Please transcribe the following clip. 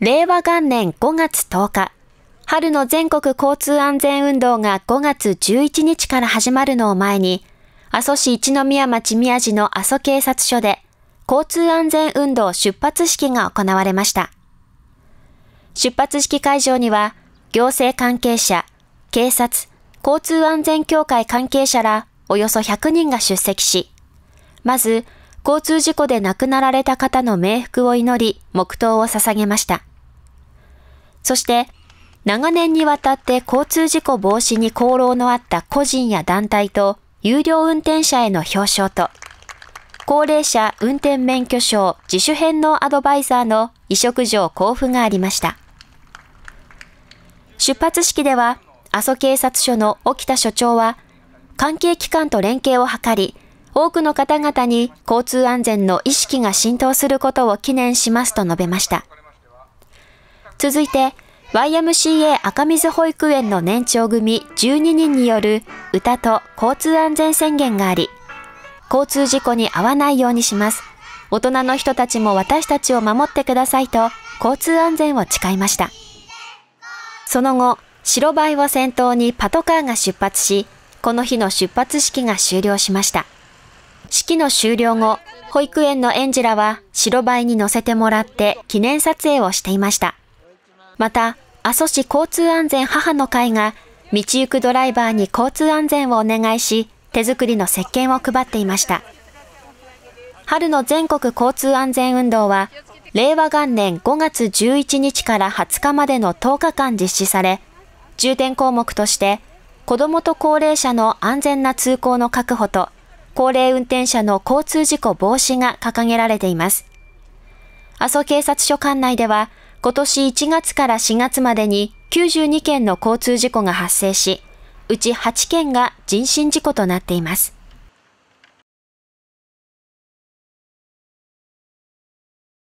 令和元年5月10日、春の全国交通安全運動が5月11日から始まるのを前に、阿蘇市一宮町宮地の阿蘇警察署で、交通安全運動出発式が行われました。出発式会場には、行政関係者、警察、交通安全協会関係者らおよそ100人が出席し、まず、交通事故で亡くなられた方の冥福を祈り、黙祷を捧げました。そして、長年にわたって交通事故防止に功労のあった個人や団体と有料運転者への表彰と、高齢者運転免許証自主返納アドバイザーの委嘱状交付がありました。出発式では、阿蘇警察署の沖田署長は、関係機関と連携を図り、多くの方々に交通安全の意識が浸透することを記念しますと述べました。続いて、YMCA 赤水保育園の年長組12人による歌と交通安全宣言があり、交通事故に遭わないようにします。大人の人たちも私たちを守ってくださいと交通安全を誓いました。その後、白バイを先頭にパトカーが出発し、この日の出発式が終了しました。式の終了後、保育園の園児らは白バイに乗せてもらって記念撮影をしていました。また、阿蘇市交通安全母の会が、道行くドライバーに交通安全をお願いし、手作りの石鹸を配っていました。春の全国交通安全運動は、令和元年5月11日から20日までの10日間実施され、重点項目として、子どもと高齢者の安全な通行の確保と、高齢運転者の交通事故防止が掲げられています。阿蘇警察署管内では、今年1月から4月までに92件の交通事故が発生し、うち8件が人身事故となっています。